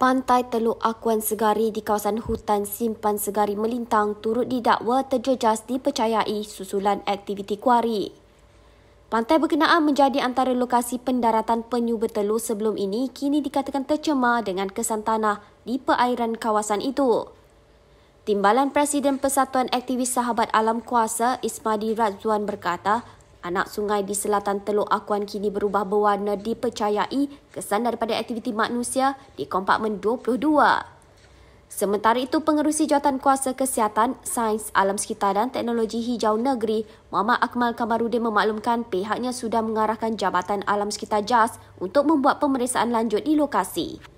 Pantai Teluk Akuan Segari di kawasan hutan simpan segari melintang turut didakwa terjejas dipercayai susulan aktiviti kuari. Pantai berkenaan menjadi antara lokasi pendaratan penyu bertelur sebelum ini kini dikatakan tercemar dengan kesan tanah di perairan kawasan itu. Timbalan Presiden Persatuan Aktivis Sahabat Alam Kuasa Ismadi Razuan berkata Anak sungai di selatan Teluk Akuan kini berubah berwarna dipercayai kesan daripada aktiviti manusia di Kompakmen 22. Sementara itu, pengerusi jawatan kuasa kesihatan, sains, alam sekitar dan teknologi hijau negeri, Mama Akmal Kamarudin memaklumkan pihaknya sudah mengarahkan Jabatan Alam Sekitar JAS untuk membuat pemeriksaan lanjut di lokasi.